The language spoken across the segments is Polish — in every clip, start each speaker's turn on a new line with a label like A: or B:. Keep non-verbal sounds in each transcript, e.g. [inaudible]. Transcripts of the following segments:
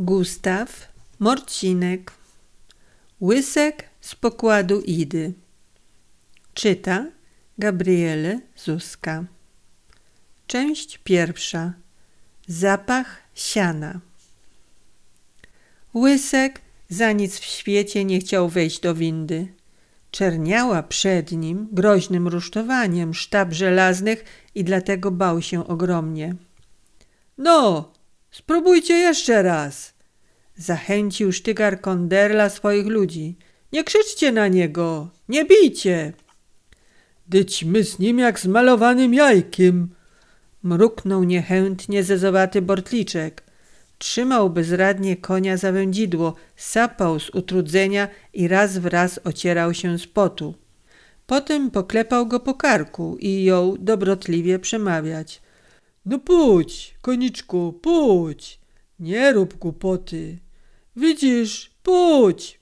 A: Gustaw, Morcinek, Łysek z pokładu Idy. Czyta Gabriele Zuska. Część pierwsza. Zapach siana. Łysek za nic w świecie nie chciał wejść do windy. Czerniała przed nim groźnym rusztowaniem sztab żelaznych i dlatego bał się ogromnie. No, Spróbujcie jeszcze raz. Zachęcił sztygar konderla swoich ludzi. Nie krzyczcie na niego, nie bijcie. Dyćmy z nim jak z malowanym jajkiem. Mruknął niechętnie zezowaty bortliczek. Trzymał bezradnie konia za wędzidło, sapał z utrudzenia i raz w raz ocierał się z potu. Potem poklepał go po karku i jął dobrotliwie przemawiać. No pójdź, koniczku, pójdź. Nie rób głupoty. Widzisz, pójdź.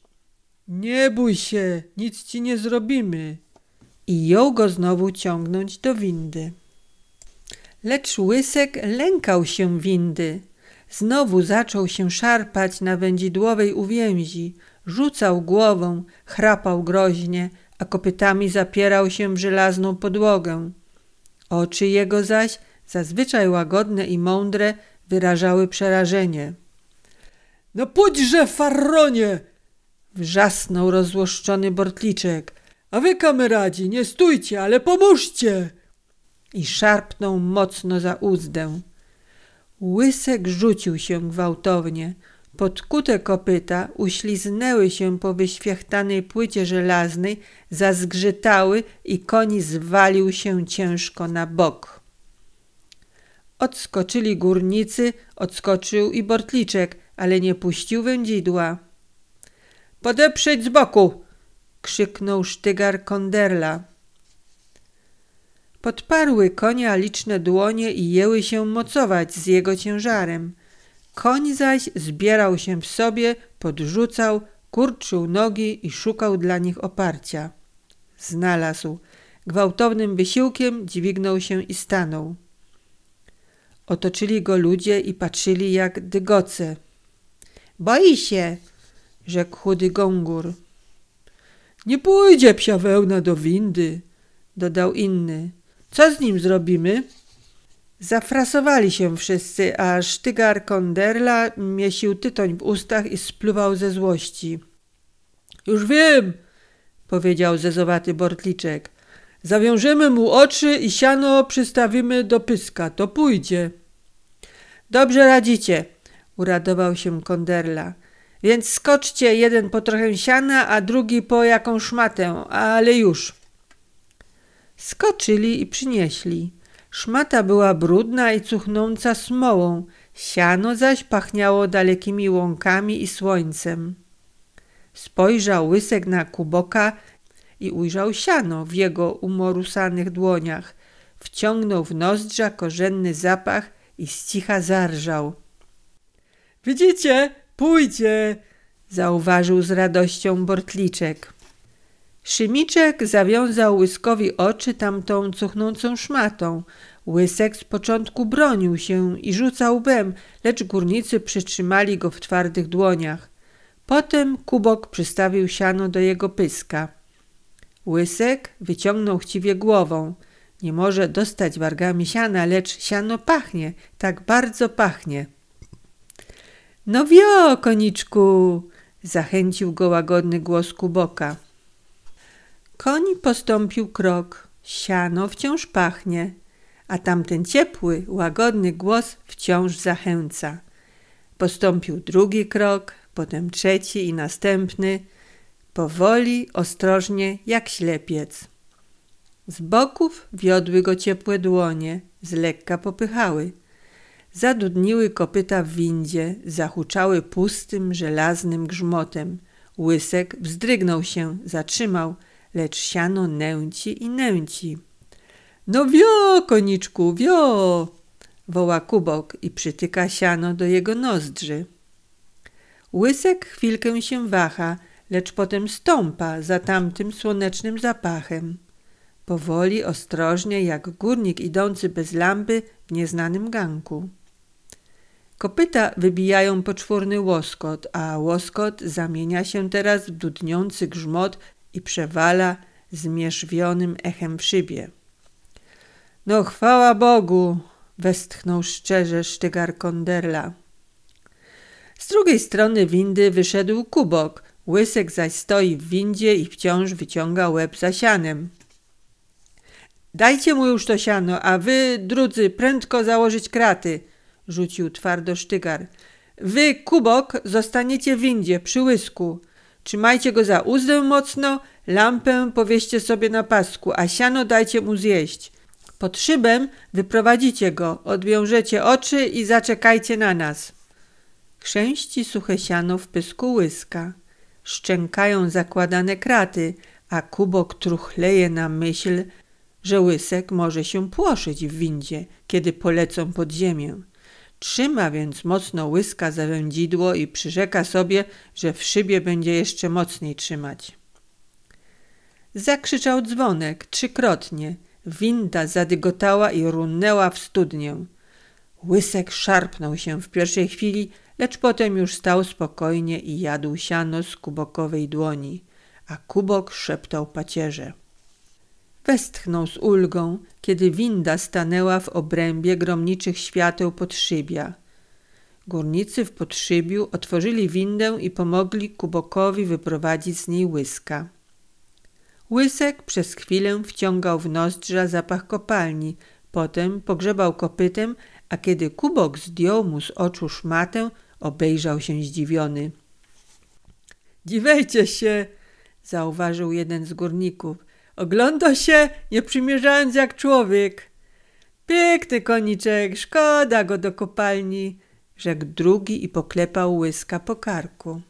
A: Nie bój się, nic ci nie zrobimy. I jął go znowu ciągnąć do windy. Lecz łysek lękał się windy. Znowu zaczął się szarpać na wędzidłowej uwięzi. Rzucał głową, chrapał groźnie, a kopytami zapierał się w żelazną podłogę. Oczy jego zaś zazwyczaj łagodne i mądre, wyrażały przerażenie. No pójdźże, farronie! Wrzasnął rozłoszczony Bortliczek. A wy, kameradzi, nie stójcie, ale pomóżcie! I szarpnął mocno za uzdę. Łysek rzucił się gwałtownie. Podkute kopyta uśliznęły się po wyświechtanej płycie żelaznej, zazgrzytały i koni zwalił się ciężko na bok. Odskoczyli górnicy, odskoczył i Bortliczek, ale nie puścił wędzidła. Podeprzeć z boku! krzyknął sztygar konderla. Podparły konia liczne dłonie i jęły się mocować z jego ciężarem. Koń zaś zbierał się w sobie, podrzucał, kurczył nogi i szukał dla nich oparcia. Znalazł. Gwałtownym wysiłkiem dźwignął się i stanął. Otoczyli go ludzie i patrzyli jak dygoce. Boi się, rzekł chudy gągur. Nie pójdzie psia wełna do windy, dodał inny. Co z nim zrobimy? Zafrasowali się wszyscy, a sztygar konderla miesił tytoń w ustach i spluwał ze złości. Już wiem, powiedział zezowaty bortliczek. Zawiążemy mu oczy i siano przystawimy do pyska. To pójdzie. Dobrze radzicie, uradował się Konderla. Więc skoczcie jeden po trochę siana, a drugi po jakąś szmatę, ale już. Skoczyli i przynieśli. Szmata była brudna i cuchnąca smołą, siano zaś pachniało dalekimi łąkami i słońcem. Spojrzał łysek na kuboka i ujrzał siano w jego umorusanych dłoniach. Wciągnął w nozdrza korzenny zapach i z cicha zarżał. Widzicie, pójdzie, zauważył z radością Bortliczek. Szymiczek zawiązał Łyskowi oczy tamtą cuchnącą szmatą. Łysek z początku bronił się i rzucał bem, lecz górnicy przytrzymali go w twardych dłoniach. Potem Kubok przystawił siano do jego pyska. Łysek wyciągnął chciwie głową. Nie może dostać wargami siana, lecz siano pachnie, tak bardzo pachnie. No wio, koniczku! zachęcił go łagodny głos Kuboka. Koń postąpił krok. Siano wciąż pachnie, a tamten ciepły, łagodny głos wciąż zachęca. Postąpił drugi krok, potem trzeci i następny – powoli, ostrożnie, jak ślepiec. Z boków wiodły go ciepłe dłonie, z lekka popychały. Zadudniły kopyta w windzie, zahuczały pustym, żelaznym grzmotem. Łysek wzdrygnął się, zatrzymał, lecz siano nęci i nęci. No wio, koniczku, wio! woła kubok i przytyka siano do jego nozdrzy. Łysek chwilkę się waha, lecz potem stąpa za tamtym słonecznym zapachem. Powoli, ostrożnie, jak górnik idący bez lampy w nieznanym ganku. Kopyta wybijają poczwórny łoskot, a łoskot zamienia się teraz w dudniący grzmot i przewala zmierzwionym echem w szybie. No chwała Bogu! westchnął szczerze sztygar konderla. Z drugiej strony windy wyszedł kubok, Łysek zaś stoi w windzie i wciąż wyciąga łeb za sianem. Dajcie mu już to siano, a wy, drudzy, prędko założyć kraty, rzucił twardo sztygar. Wy, kubok, zostaniecie w windzie przy łysku. Trzymajcie go za uzdę mocno, lampę powieście sobie na pasku, a siano dajcie mu zjeść. Pod szybem wyprowadzicie go, odwiążecie oczy i zaczekajcie na nas. Chrzęści suche siano w pysku łyska szczękają zakładane kraty, a Kubok truchleje na myśl, że Łysek może się płoszyć w windzie, kiedy polecą pod ziemię. Trzyma więc mocno łyska za wędzidło i przyrzeka sobie, że w szybie będzie jeszcze mocniej trzymać. Zakrzyczał dzwonek trzykrotnie. Winda zadygotała i runęła w studnię. Łysek szarpnął się w pierwszej chwili, lecz potem już stał spokojnie i jadł siano z kubokowej dłoni, a kubok szeptał pacierze. Westchnął z ulgą, kiedy winda stanęła w obrębie gromniczych świateł podszybia. Górnicy w podszybiu otworzyli windę i pomogli Kubokowi wyprowadzić z niej łyska. Łysek przez chwilę wciągał w nozdrza zapach kopalni, potem pogrzebał kopytem, a kiedy Kubok zdjął mu z oczu szmatę, obejrzał się zdziwiony. Dziwejcie się, zauważył jeden z górników. Ogląda się, nie przymierzając jak człowiek. Piękny koniczek, szkoda go do kopalni, rzekł drugi i poklepał łyska po karku.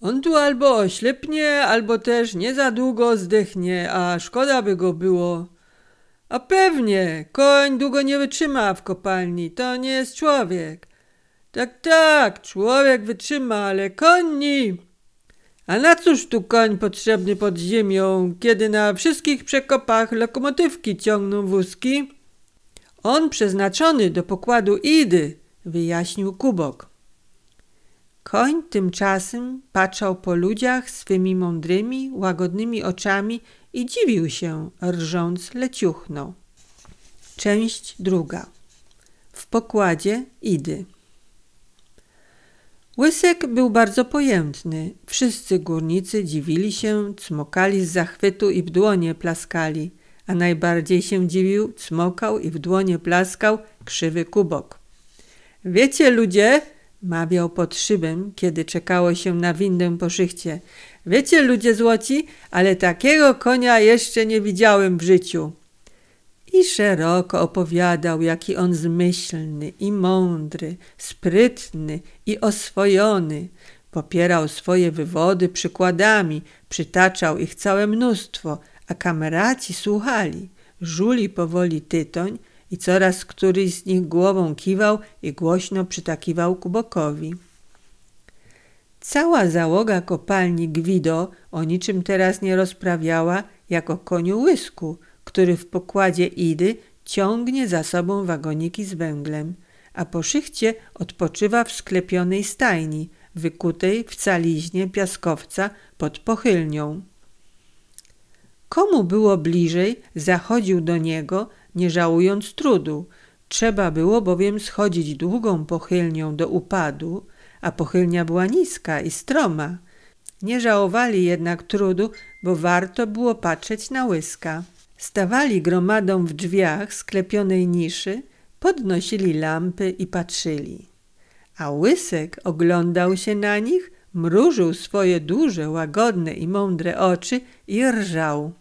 A: On tu albo oślepnie, albo też nie za długo zdechnie, a szkoda by go było. A pewnie, koń długo nie wytrzyma w kopalni, to nie jest człowiek. Tak, tak, człowiek wytrzyma, ale koni. A na cóż tu koń potrzebny pod ziemią, kiedy na wszystkich przekopach lokomotywki ciągną wózki? On przeznaczony do pokładu idy, wyjaśnił Kubok. Koń tymczasem patrzał po ludziach swymi mądrymi, łagodnymi oczami i dziwił się, rżąc leciuchną. Część druga. W pokładzie Idy. Łysek był bardzo pojętny. Wszyscy górnicy dziwili się, cmokali z zachwytu i w dłonie plaskali, a najbardziej się dziwił, cmokał i w dłonie plaskał krzywy kubok. Wiecie, ludzie, mawiał pod szybem, kiedy czekało się na windę po szychcie. Wiecie, ludzie złoci, ale takiego konia jeszcze nie widziałem w życiu. I szeroko opowiadał, jaki on zmyślny i mądry, sprytny i oswojony. Popierał swoje wywody przykładami, przytaczał ich całe mnóstwo, a kameraci słuchali. Żuli powoli tytoń i coraz któryś z nich głową kiwał i głośno przytakiwał Kubokowi. Cała załoga kopalni Gwido o niczym teraz nie rozprawiała, jak o koniu łysku, który w pokładzie Idy ciągnie za sobą wagoniki z węglem, a po szychcie odpoczywa w sklepionej stajni, wykutej w caliźnie piaskowca pod pochylnią. Komu było bliżej, zachodził do niego, nie żałując trudu. Trzeba było bowiem schodzić długą pochylnią do upadu, a pochylnia była niska i stroma. Nie żałowali jednak trudu, bo warto było patrzeć na łyska. Stawali gromadą w drzwiach sklepionej niszy, podnosili lampy i patrzyli. A łysek oglądał się na nich, mrużył swoje duże, łagodne i mądre oczy i rżał.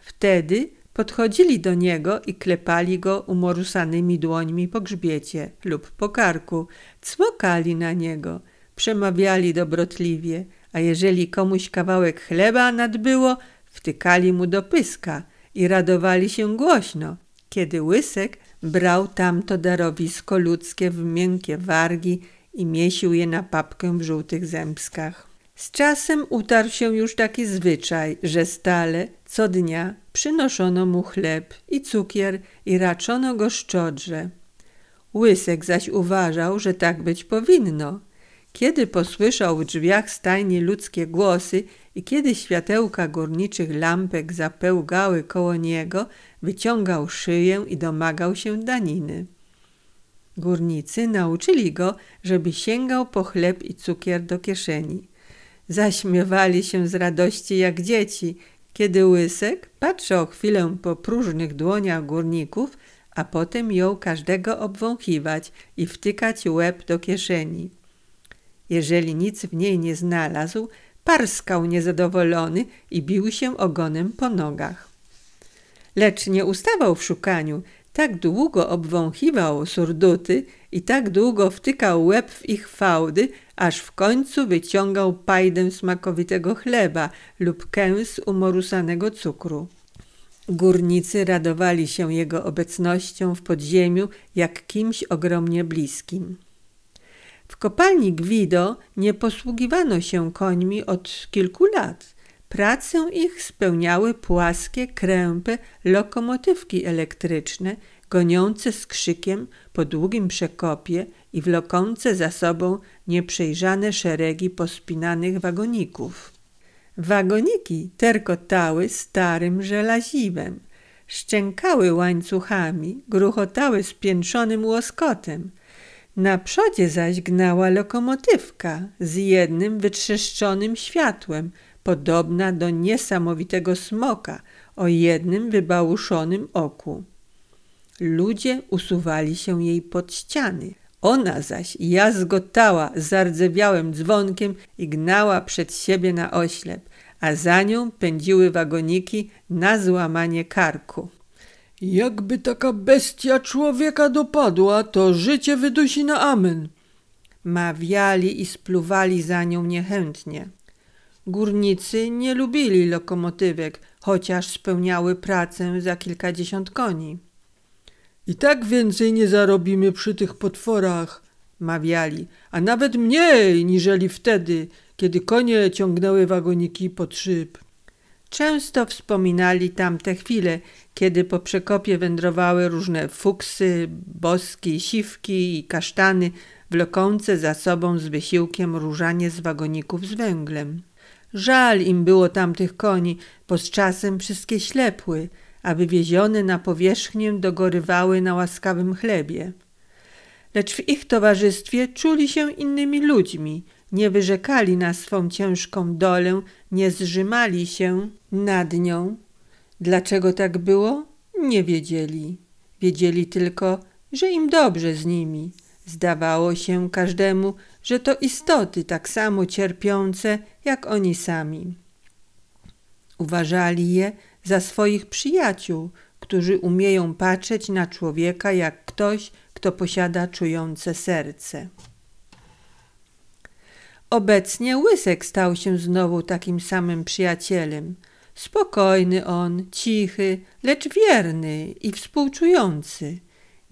A: Wtedy Podchodzili do niego i klepali go umorusanymi dłońmi po grzbiecie lub po karku, cmokali na niego, przemawiali dobrotliwie, a jeżeli komuś kawałek chleba nadbyło, wtykali mu do pyska i radowali się głośno, kiedy łysek brał tamto darowisko ludzkie w miękkie wargi i miesił je na papkę w żółtych zębskach. Z czasem utarł się już taki zwyczaj, że stale, co dnia, przynoszono mu chleb i cukier i raczono go szczodrze. Łysek zaś uważał, że tak być powinno. Kiedy posłyszał w drzwiach stajni ludzkie głosy i kiedy światełka górniczych lampek zapełgały koło niego, wyciągał szyję i domagał się daniny. Górnicy nauczyli go, żeby sięgał po chleb i cukier do kieszeni. Zaśmiewali się z radości jak dzieci, kiedy Łysek patrzył chwilę po próżnych dłoniach górników, a potem jął każdego obwąchiwać i wtykać łeb do kieszeni. Jeżeli nic w niej nie znalazł, parskał niezadowolony i bił się ogonem po nogach. Lecz nie ustawał w szukaniu, tak długo obwąchiwał surduty i tak długo wtykał łeb w ich fałdy, aż w końcu wyciągał pajdem smakowitego chleba lub kęs umorusanego cukru. Górnicy radowali się jego obecnością w podziemiu jak kimś ogromnie bliskim. W kopalni Gwido nie posługiwano się końmi od kilku lat – Pracę ich spełniały płaskie krępe lokomotywki elektryczne, goniące z krzykiem po długim przekopie i wlokące za sobą nieprzejrzane szeregi pospinanych wagoników. Wagoniki terkotały starym żelaziwem, szczękały łańcuchami, gruchotały spiętrzonym łoskotem. Na przodzie zaś gnała lokomotywka z jednym wytrzeszczonym światłem – podobna do niesamowitego smoka o jednym wybałuszonym oku. Ludzie usuwali się jej pod ściany. Ona zaś jazgotała zardzewiałym dzwonkiem i gnała przed siebie na oślep, a za nią pędziły wagoniki na złamanie karku. Jakby taka bestia człowieka dopadła, to życie wydusi na amen. Mawiali i spluwali za nią niechętnie. Górnicy nie lubili lokomotywek, chociaż spełniały pracę za kilkadziesiąt koni. I tak więcej nie zarobimy przy tych potworach, mawiali, a nawet mniej niżeli wtedy, kiedy konie ciągnęły wagoniki pod szyb. Często wspominali tamte chwile, kiedy po przekopie wędrowały różne fuksy, boski, siwki i kasztany, wlokące za sobą z wysiłkiem różanie z wagoników z węglem. Żal im było tamtych koni, bo z czasem wszystkie ślepły, a wywiezione na powierzchnię dogorywały na łaskawym chlebie. Lecz w ich towarzystwie czuli się innymi ludźmi, nie wyrzekali na swą ciężką dolę, nie zrzymali się nad nią. Dlaczego tak było? Nie wiedzieli. Wiedzieli tylko, że im dobrze z nimi. Zdawało się każdemu, że to istoty tak samo cierpiące jak oni sami. Uważali je za swoich przyjaciół, którzy umieją patrzeć na człowieka jak ktoś, kto posiada czujące serce. Obecnie Łysek stał się znowu takim samym przyjacielem. Spokojny on, cichy, lecz wierny i współczujący.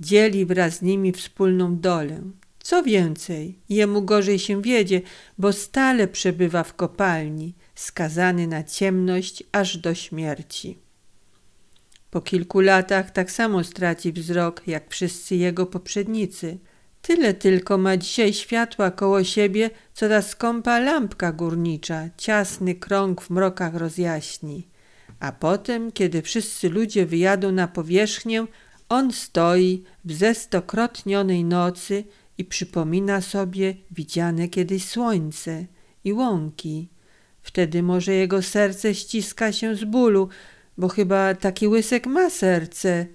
A: Dzieli wraz z nimi wspólną dolę. Co więcej, jemu gorzej się wiedzie, bo stale przebywa w kopalni, skazany na ciemność aż do śmierci. Po kilku latach tak samo straci wzrok jak wszyscy jego poprzednicy. Tyle tylko ma dzisiaj światła koło siebie, co ta skąpa lampka górnicza, ciasny krąg w mrokach rozjaśni. A potem, kiedy wszyscy ludzie wyjadą na powierzchnię, on stoi w zestokrotnionej nocy i przypomina sobie widziane kiedyś słońce i łąki. Wtedy może jego serce ściska się z bólu, bo chyba taki łysek ma serce.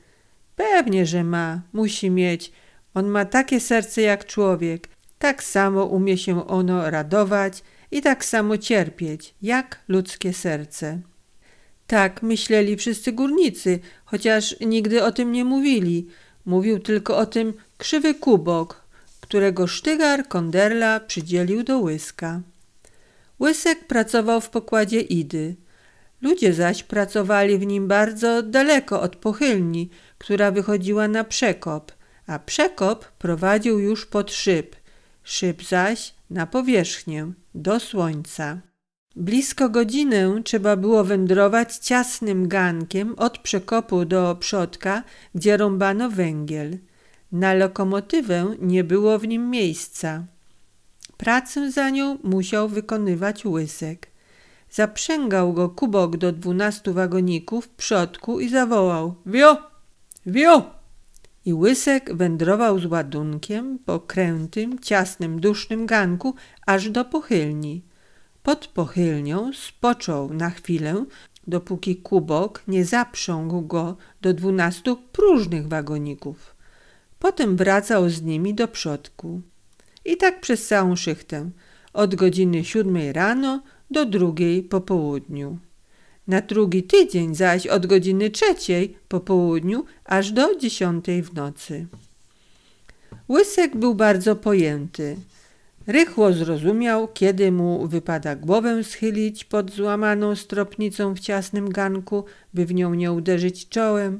A: Pewnie, że ma, musi mieć. On ma takie serce jak człowiek. Tak samo umie się ono radować i tak samo cierpieć, jak ludzkie serce. Tak myśleli wszyscy górnicy, chociaż nigdy o tym nie mówili. Mówił tylko o tym krzywy kubok, którego sztygar Konderla przydzielił do łyska. Łysek pracował w pokładzie Idy. Ludzie zaś pracowali w nim bardzo daleko od pochylni, która wychodziła na przekop, a przekop prowadził już pod szyb, szyb zaś na powierzchnię, do słońca. Blisko godzinę trzeba było wędrować ciasnym gankiem od przekopu do przodka, gdzie rąbano węgiel. Na lokomotywę nie było w nim miejsca. Pracę za nią musiał wykonywać łysek. Zaprzęgał go kubok do dwunastu wagoników w przodku i zawołał Wio! Wio! I łysek wędrował z ładunkiem po krętym, ciasnym, dusznym ganku aż do pochylni. Pod pochylnią spoczął na chwilę, dopóki kubok nie zaprzągł go do dwunastu próżnych wagoników. Potem wracał z nimi do przodku. I tak przez całą szychtę, od godziny siódmej rano do drugiej po południu. Na drugi tydzień zaś od godziny trzeciej po południu aż do dziesiątej w nocy. Łysek był bardzo pojęty. Rychło zrozumiał, kiedy mu wypada głowę schylić pod złamaną stropnicą w ciasnym ganku, by w nią nie uderzyć czołem –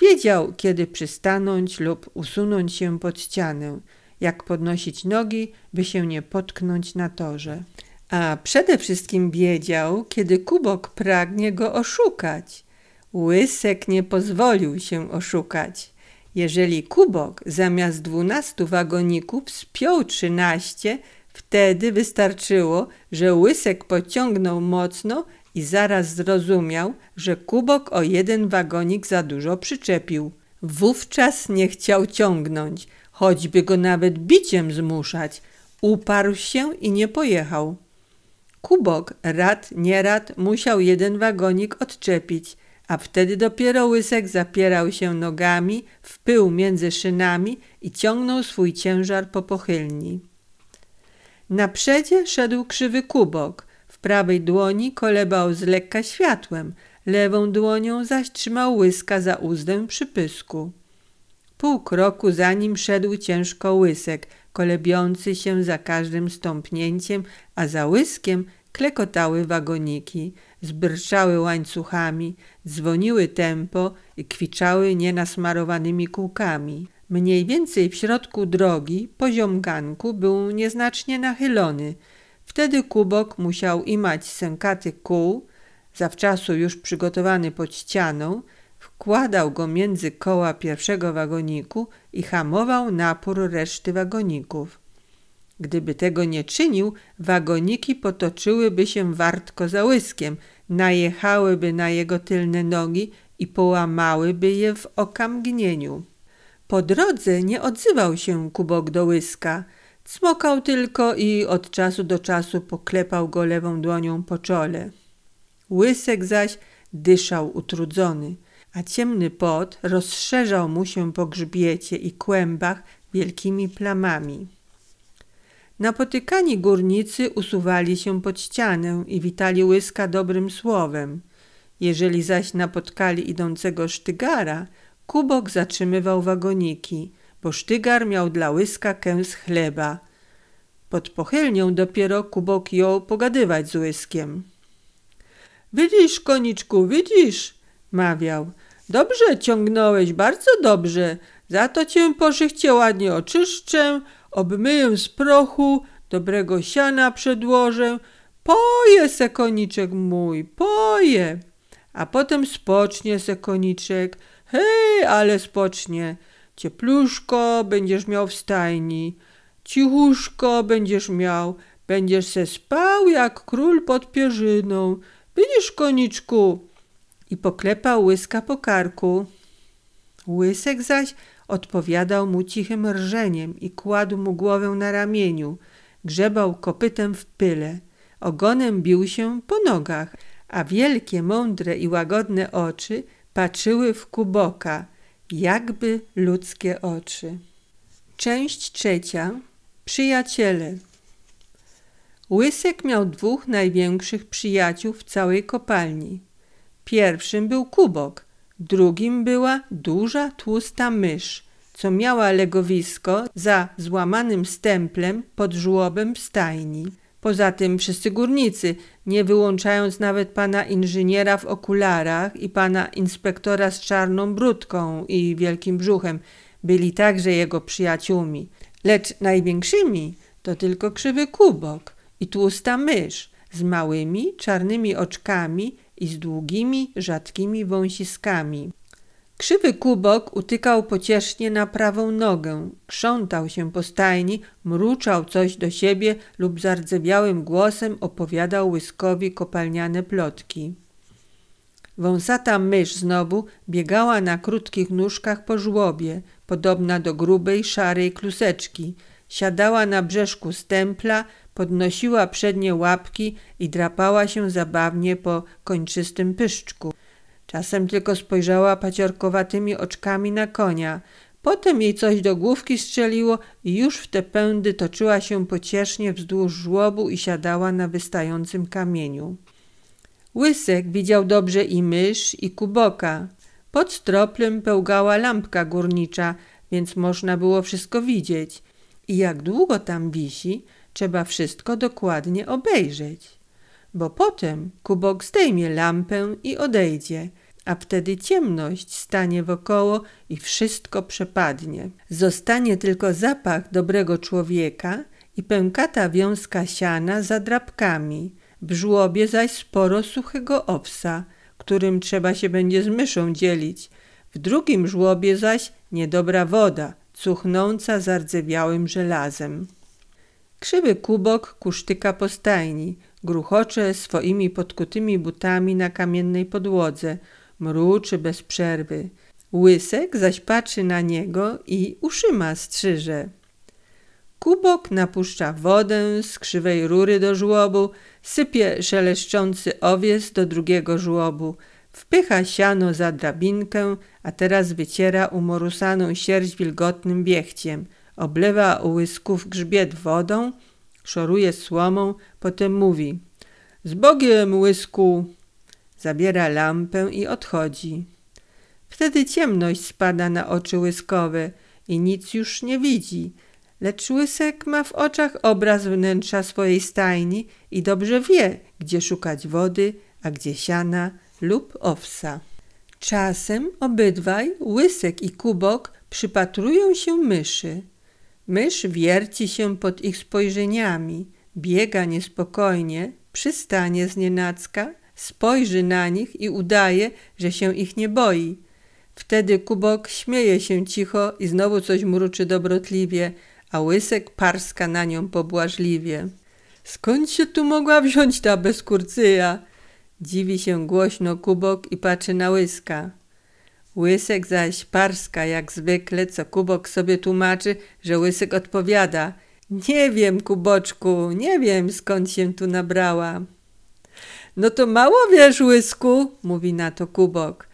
A: Wiedział, kiedy przystanąć lub usunąć się pod ścianę, jak podnosić nogi, by się nie potknąć na torze. A przede wszystkim wiedział, kiedy kubok pragnie go oszukać. Łysek nie pozwolił się oszukać. Jeżeli kubok zamiast dwunastu wagoników spiął trzynaście, wtedy wystarczyło, że łysek pociągnął mocno i zaraz zrozumiał, że kubok o jeden wagonik za dużo przyczepił. Wówczas nie chciał ciągnąć, choćby go nawet biciem zmuszać. Uparł się i nie pojechał. Kubok rad nierad musiał jeden wagonik odczepić, a wtedy dopiero łysek zapierał się nogami w pył między szynami i ciągnął swój ciężar po pochylni. Na przedzie szedł krzywy kubok – prawej dłoni kolebał z lekka światłem, lewą dłonią zaś trzymał łyska za uzdę przy pysku. Pół kroku za nim szedł ciężko łysek, kolebiący się za każdym stąpnięciem, a za łyskiem klekotały wagoniki, zbrczały łańcuchami, dzwoniły tempo i kwiczały nienasmarowanymi kółkami. Mniej więcej w środku drogi poziom ganku był nieznacznie nachylony, Wtedy kubok musiał imać sękaty kół, zawczasu już przygotowany pod ścianą, wkładał go między koła pierwszego wagoniku i hamował napór reszty wagoników. Gdyby tego nie czynił, wagoniki potoczyłyby się wartko za łyskiem, najechałyby na jego tylne nogi i połamałyby je w okamgnieniu. Po drodze nie odzywał się kubok do łyska – Cmokał tylko i od czasu do czasu poklepał go lewą dłonią po czole. Łysek zaś dyszał utrudzony, a ciemny pot rozszerzał mu się po grzbiecie i kłębach wielkimi plamami. Napotykani górnicy usuwali się pod ścianę i witali łyska dobrym słowem. Jeżeli zaś napotkali idącego sztygara, Kubok zatrzymywał wagoniki – bo sztygar miał dla łyska kęs chleba. Pod pochylnią dopiero Kubok jął pogadywać z łyskiem. Widzisz, koniczku, widzisz, mawiał. Dobrze ciągnąłeś, bardzo dobrze. Za to cię poszychcie ładnie oczyszczę, obmyję z prochu, dobrego siana przedłożę. Poje se koniczek mój, poje. A potem spocznie se koniczek. Hej, ale spocznie. Ciepluszko będziesz miał w stajni, cichuszko będziesz miał, będziesz se spał jak król pod pierzyną. będziesz koniczku? I poklepał łyska po karku. Łysek zaś odpowiadał mu cichym rżeniem i kładł mu głowę na ramieniu. Grzebał kopytem w pyle. Ogonem bił się po nogach, a wielkie, mądre i łagodne oczy patrzyły w kuboka – jakby ludzkie oczy. Część trzecia. Przyjaciele. Łysek miał dwóch największych przyjaciół w całej kopalni. Pierwszym był Kubok, drugim była duża, tłusta mysz, co miała legowisko za złamanym stemplem pod żłobem w stajni. Poza tym wszyscy górnicy, nie wyłączając nawet pana inżyniera w okularach i pana inspektora z czarną brudką i wielkim brzuchem, byli także jego przyjaciółmi. Lecz największymi to tylko krzywy kubok i tłusta mysz z małymi czarnymi oczkami i z długimi, rzadkimi wąsiskami. Krzywy kubok utykał pociesznie na prawą nogę, krzątał się po stajni, mruczał coś do siebie lub zardzewiałym głosem opowiadał łyskowi kopalniane plotki. Wąsata mysz znowu biegała na krótkich nóżkach po żłobie, podobna do grubej, szarej kluseczki. Siadała na brzeżku stempla, podnosiła przednie łapki i drapała się zabawnie po kończystym pyszczku. Czasem tylko spojrzała paciorkowatymi oczkami na konia. Potem jej coś do główki strzeliło i już w te pędy toczyła się pociesznie wzdłuż żłobu i siadała na wystającym kamieniu. Łysek widział dobrze i mysz, i kuboka. Pod stroplem pełgała lampka górnicza, więc można było wszystko widzieć. I jak długo tam wisi, trzeba wszystko dokładnie obejrzeć bo potem Kubok zdejmie lampę i odejdzie, a wtedy ciemność stanie wokoło i wszystko przepadnie. Zostanie tylko zapach dobrego człowieka i pękata wiązka siana za drapkami, w żłobie zaś sporo suchego owsa, którym trzeba się będzie z myszą dzielić, w drugim żłobie zaś niedobra woda, cuchnąca zardzewiałym żelazem. Krzywy kubok kusztyka po stajni, Gruchocze swoimi podkutymi butami na kamiennej podłodze, mruczy bez przerwy. Łysek zaś patrzy na niego i uszyma strzyże. Kubok napuszcza wodę z krzywej rury do żłobu, sypie szeleszczący owies do drugiego żłobu, wpycha siano za drabinkę, a teraz wyciera umorusaną sierść wilgotnym biechciem, oblewa łysków grzbiet wodą szoruje słomą, potem mówi: Z Bogiem, łysku! Zabiera lampę i odchodzi. Wtedy ciemność spada na oczy łyskowe i nic już nie widzi, lecz łysek ma w oczach obraz wnętrza swojej stajni i dobrze wie, gdzie szukać wody, a gdzie siana lub owsa. Czasem obydwaj, łysek i kubok, przypatrują się myszy. Mysz wierci się pod ich spojrzeniami, biega niespokojnie, przystanie znienacka, spojrzy na nich i udaje, że się ich nie boi. Wtedy Kubok śmieje się cicho i znowu coś mruczy dobrotliwie, a Łysek parska na nią pobłażliwie. Skąd się tu mogła wziąć ta bezkurcyja? Dziwi się głośno Kubok i patrzy na Łyska. Łysek zaś parska jak zwykle, co Kubok sobie tłumaczy, że Łysek odpowiada Nie wiem, Kuboczku, nie wiem skąd się tu nabrała. No to mało wiesz, Łysku, mówi na to Kubok.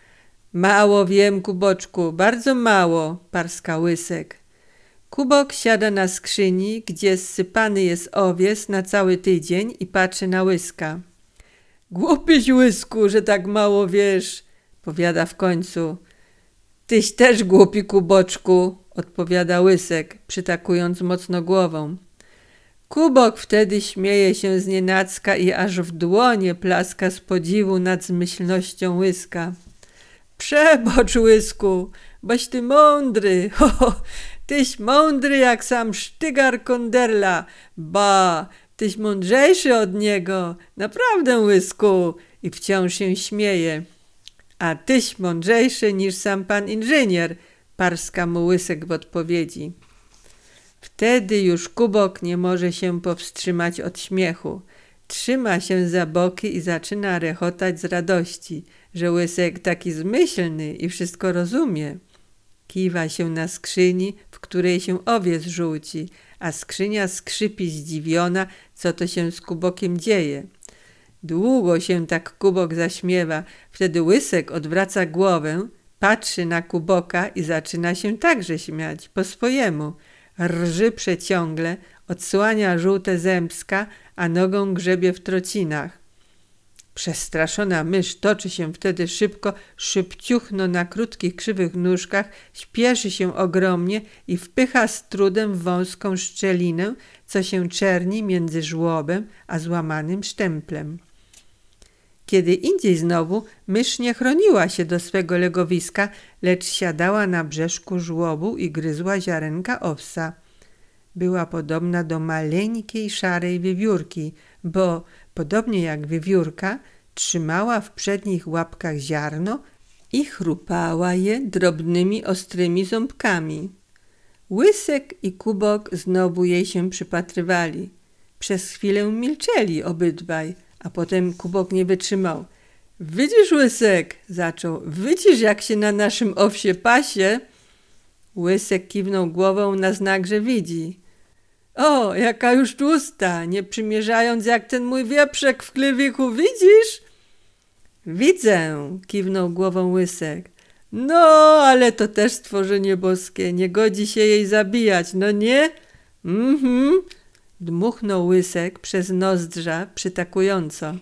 A: Mało wiem, Kuboczku, bardzo mało, parska Łysek. Kubok siada na skrzyni, gdzie sypany jest owies na cały tydzień i patrzy na Łyska. Głupiś, Łysku, że tak mało wiesz, powiada w końcu. Tyś też głupi kuboczku, odpowiada łysek, przytakując mocno głową. Kubok wtedy śmieje się z nienacka i aż w dłonie plaska z podziwu nad zmyślnością łyska. Przebocz, łysku, boś ty mądry, [laughs] ho, ho, tyś mądry jak sam sztygar konderla, ba, tyś mądrzejszy od niego, naprawdę, łysku, i wciąż się śmieje. A tyś mądrzejszy niż sam pan inżynier, parska mu łysek w odpowiedzi. Wtedy już Kubok nie może się powstrzymać od śmiechu. Trzyma się za boki i zaczyna rechotać z radości, że łysek taki zmyślny i wszystko rozumie. Kiwa się na skrzyni, w której się owiec żółci, a skrzynia skrzypi zdziwiona, co to się z Kubokiem dzieje. Długo się tak Kubok zaśmiewa, wtedy Łysek odwraca głowę, patrzy na Kuboka i zaczyna się także śmiać, po swojemu. Rży przeciągle, odsłania żółte zębska, a nogą grzebie w trocinach. Przestraszona mysz toczy się wtedy szybko, szybciuchno na krótkich, krzywych nóżkach, śpieszy się ogromnie i wpycha z trudem wąską szczelinę, co się czerni między żłobem a złamanym sztemplem. Kiedy indziej znowu mysz nie chroniła się do swego legowiska, lecz siadała na brzeszku żłobu i gryzła ziarenka owsa. Była podobna do maleńkiej szarej wiewiórki, bo, podobnie jak wiewiórka, trzymała w przednich łapkach ziarno i chrupała je drobnymi, ostrymi ząbkami. Łysek i Kubok znowu jej się przypatrywali. Przez chwilę milczeli obydwaj – a potem Kubok nie wytrzymał. Widzisz, Łysek, zaczął, widzisz, jak się na naszym owsie pasie? Łysek kiwnął głową na znak, że widzi. O, jaka już tłusta, nie przymierzając jak ten mój wieprzek w kliwiku, widzisz? Widzę, kiwnął głową Łysek. No, ale to też stworzenie boskie, nie godzi się jej zabijać, no nie? Mhm, Dmuchnął łysek przez nozdrza przytakująco.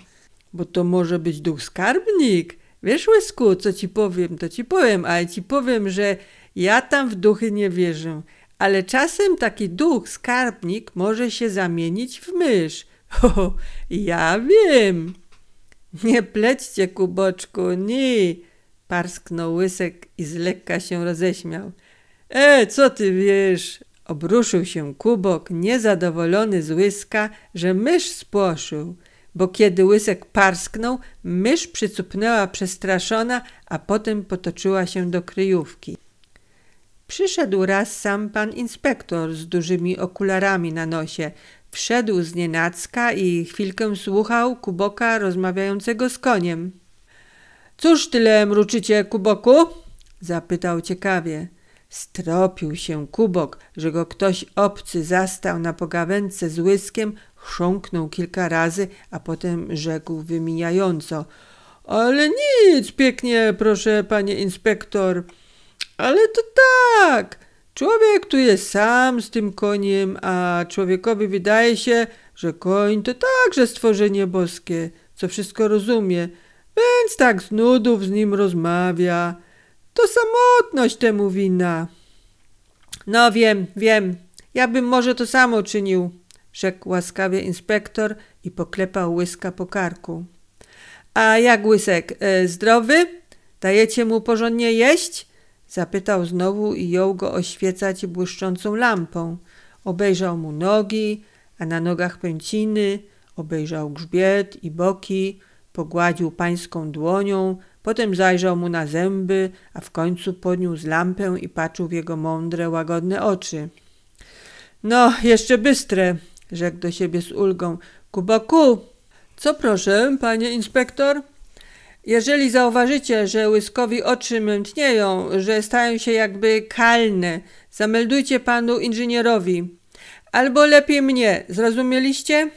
A: Bo to może być duch skarbnik. Wiesz, łysku, co ci powiem, to ci powiem, ale ci powiem, że ja tam w duchy nie wierzę. Ale czasem taki duch skarbnik może się zamienić w mysz. [laughs] Ho, ja wiem. Nie plećcie, kuboczku, nie! Parsknął łysek i z lekka się roześmiał. E, co ty wiesz? Obruszył się Kubok, niezadowolony z łyska, że mysz spłoszył, bo kiedy łysek parsknął, mysz przycupnęła przestraszona, a potem potoczyła się do kryjówki. Przyszedł raz sam pan inspektor z dużymi okularami na nosie. Wszedł z nienacka i chwilkę słuchał Kuboka rozmawiającego z koniem. – Cóż tyle mruczycie, Kuboku? – zapytał ciekawie. Stropił się kubok, że go ktoś obcy zastał na pogawędce z łyskiem, chrząknął kilka razy, a potem rzekł wymijająco – ale nic, pięknie, proszę, panie inspektor. Ale to tak, człowiek tu jest sam z tym koniem, a człowiekowi wydaje się, że koń to także stworzenie boskie, co wszystko rozumie, więc tak z nudów z nim rozmawia. To samotność temu wina. No wiem, wiem. Ja bym może to samo czynił, rzekł łaskawie inspektor i poklepał łyska po karku. A jak łysek, e, zdrowy? Dajecie mu porządnie jeść? Zapytał znowu i jął go oświecać błyszczącą lampą. Obejrzał mu nogi, a na nogach pęciny, obejrzał grzbiet i boki, pogładził pańską dłonią Potem zajrzał mu na zęby, a w końcu podniósł lampę i patrzył w jego mądre, łagodne oczy. No, jeszcze bystre, rzekł do siebie z ulgą. Kubaku, co proszę, panie inspektor? Jeżeli zauważycie, że łyskowi oczy mętnieją, że stają się jakby kalne, zameldujcie panu inżynierowi. Albo lepiej mnie, zrozumieliście?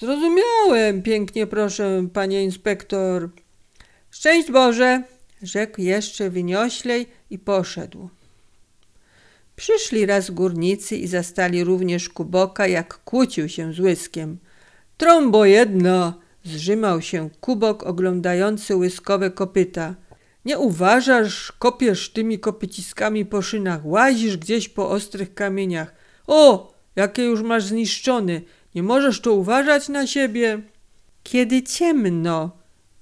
A: Zrozumiałem, pięknie proszę, panie inspektor. Szczęść Boże! rzekł jeszcze wynioślej i poszedł. Przyszli raz górnicy i zastali również Kuboka, jak kłócił się z łyskiem. Trąbo jedno! zrzymał się Kubok, oglądający łyskowe kopyta. Nie uważasz, kopiesz tymi kopyciskami po szynach, łazisz gdzieś po ostrych kamieniach. O, jakie już masz zniszczony! Nie możesz to uważać na siebie! Kiedy ciemno,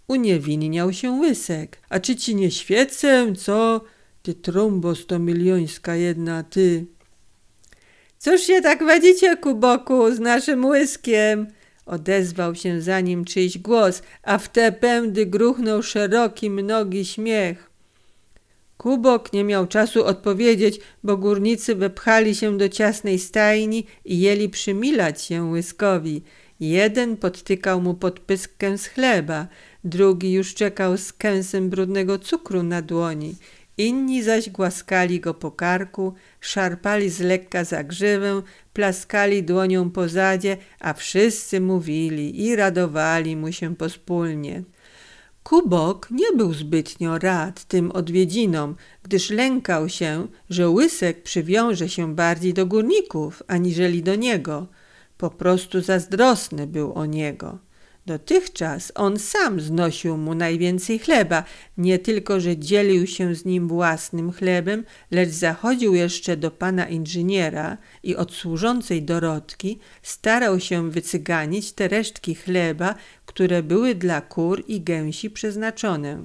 A: uniewinniał się łysek. A czy ci nie świecę, co? Ty trumbo stomiliońska jedna, ty. Cóż się tak wadzicie, Kuboku, z naszym łyskiem? Odezwał się za nim czyjś głos, a w te pędy gruchnął szeroki, mnogi śmiech. Kubok nie miał czasu odpowiedzieć, bo górnicy wepchali się do ciasnej stajni i jeli przymilać się łyskowi. Jeden podtykał mu pyskę z chleba, drugi już czekał z kęsem brudnego cukru na dłoni, inni zaś głaskali go po karku, szarpali z lekka za grzywę, plaskali dłonią po zadzie, a wszyscy mówili i radowali mu się pospólnie. Kubok nie był zbytnio rad tym odwiedzinom, gdyż lękał się, że łysek przywiąże się bardziej do górników aniżeli do niego. Po prostu zazdrosny był o niego. Dotychczas on sam znosił mu najwięcej chleba, nie tylko, że dzielił się z nim własnym chlebem, lecz zachodził jeszcze do pana inżyniera i od służącej Dorotki starał się wycyganić te resztki chleba, które były dla kur i gęsi przeznaczone.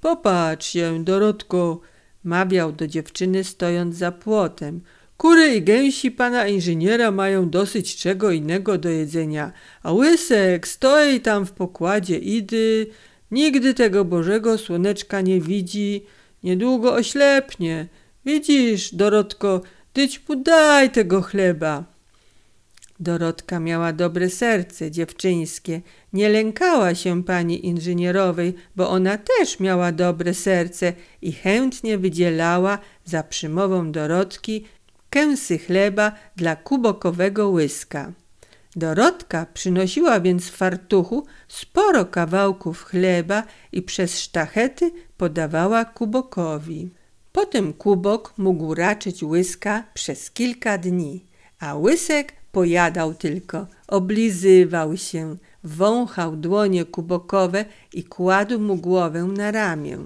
A: Popatrz się, Dorotko, mawiał do dziewczyny stojąc za płotem – Kury i gęsi pana inżyniera mają dosyć czego innego do jedzenia, a łysek stoi tam w pokładzie idy, nigdy tego bożego słoneczka nie widzi, niedługo oślepnie. Widzisz, Dorotko, tyć mu daj tego chleba. Dorotka miała dobre serce dziewczyńskie. Nie lękała się pani inżynierowej, bo ona też miała dobre serce i chętnie wydzielała za przymową Dorotki kęsy chleba dla kubokowego łyska. Dorotka przynosiła więc w fartuchu sporo kawałków chleba i przez sztachety podawała kubokowi. Potem kubok mógł raczyć łyska przez kilka dni, a łysek pojadał tylko, oblizywał się, wąchał dłonie kubokowe i kładł mu głowę na ramię.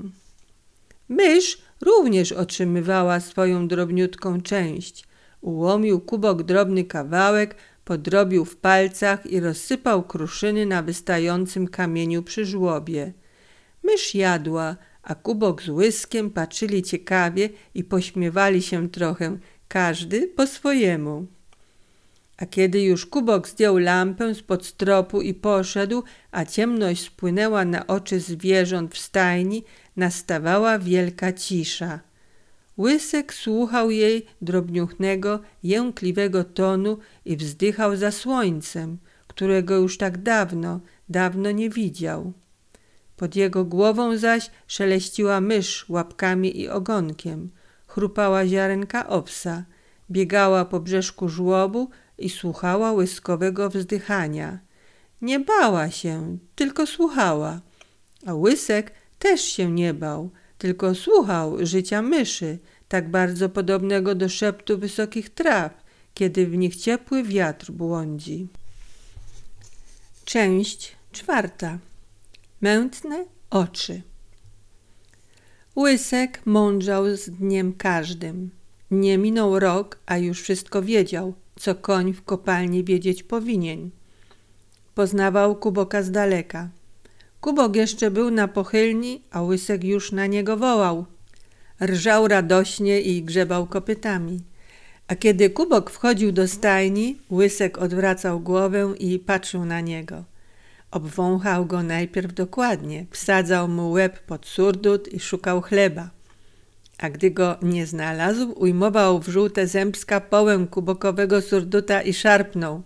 A: Mysz również otrzymywała swoją drobniutką część. Ułomił kubok drobny kawałek, podrobił w palcach i rozsypał kruszyny na wystającym kamieniu przy żłobie. Mysz jadła, a kubok z łyskiem patrzyli ciekawie i pośmiewali się trochę, każdy po swojemu. A kiedy już Kubok zdjął lampę z pod stropu i poszedł, a ciemność spłynęła na oczy zwierząt w stajni, nastawała wielka cisza. Łysek słuchał jej drobniuchnego, jękliwego tonu i wzdychał za słońcem, którego już tak dawno, dawno nie widział. Pod jego głową zaś szeleściła mysz łapkami i ogonkiem, chrupała ziarenka owsa, biegała po brzeszku żłobu, i słuchała łyskowego wzdychania. Nie bała się, tylko słuchała. A łysek też się nie bał, tylko słuchał życia myszy, tak bardzo podobnego do szeptu wysokich traw, kiedy w nich ciepły wiatr błądzi. Część czwarta. Mętne oczy. Łysek mądrzał z dniem każdym. Nie minął rok, a już wszystko wiedział, co koń w kopalni wiedzieć powinien. Poznawał Kuboka z daleka. Kubok jeszcze był na pochylni, a Łysek już na niego wołał. Rżał radośnie i grzebał kopytami. A kiedy Kubok wchodził do stajni, Łysek odwracał głowę i patrzył na niego. Obwąchał go najpierw dokładnie, wsadzał mu łeb pod surdut i szukał chleba a gdy go nie znalazł, ujmował w żółte zębska połem kubokowego surduta i szarpnął.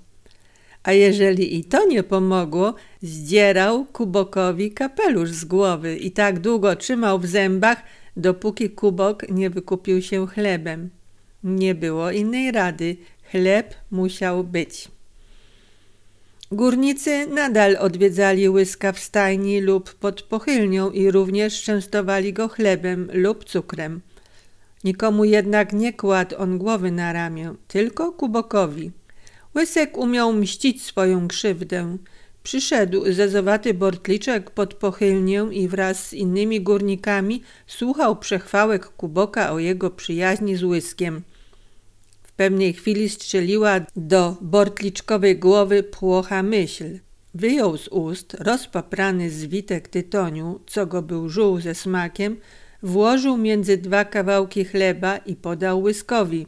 A: A jeżeli i to nie pomogło, zdzierał kubokowi kapelusz z głowy i tak długo trzymał w zębach, dopóki kubok nie wykupił się chlebem. Nie było innej rady, chleb musiał być. Górnicy nadal odwiedzali łyska w stajni lub pod pochylnią i również częstowali go chlebem lub cukrem. Nikomu jednak nie kładł on głowy na ramię, tylko Kubokowi. Łysek umiał mścić swoją krzywdę. Przyszedł zezowaty bortliczek pod pochylnię i wraz z innymi górnikami słuchał przechwałek Kuboka o jego przyjaźni z łyskiem – pewnej chwili strzeliła do bortliczkowej głowy płocha myśl. Wyjął z ust rozpaprany zwitek tytoniu, co go był żół ze smakiem, włożył między dwa kawałki chleba i podał łyskowi.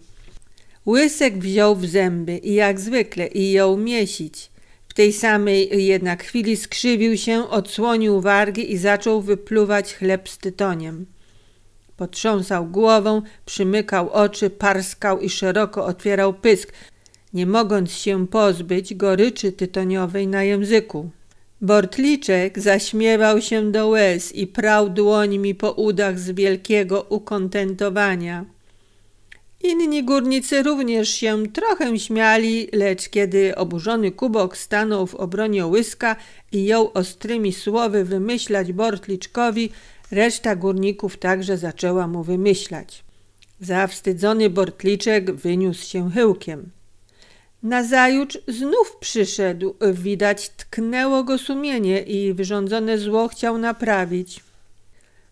A: Łysek wziął w zęby i jak zwykle i jął miesić. W tej samej jednak chwili skrzywił się, odsłonił wargi i zaczął wypluwać chleb z tytoniem. Potrząsał głową, przymykał oczy, parskał i szeroko otwierał pysk, nie mogąc się pozbyć goryczy tytoniowej na języku. Bortliczek zaśmiewał się do łez i prał dłońmi po udach z wielkiego ukontentowania. Inni górnicy również się trochę śmiali, lecz kiedy oburzony kubok stanął w obronie łyska i jął ostrymi słowy wymyślać Bortliczkowi, Reszta górników także zaczęła mu wymyślać. Zawstydzony Bortliczek wyniósł się chyłkiem. Nazajutrz znów przyszedł, widać tknęło go sumienie i wyrządzone zło chciał naprawić.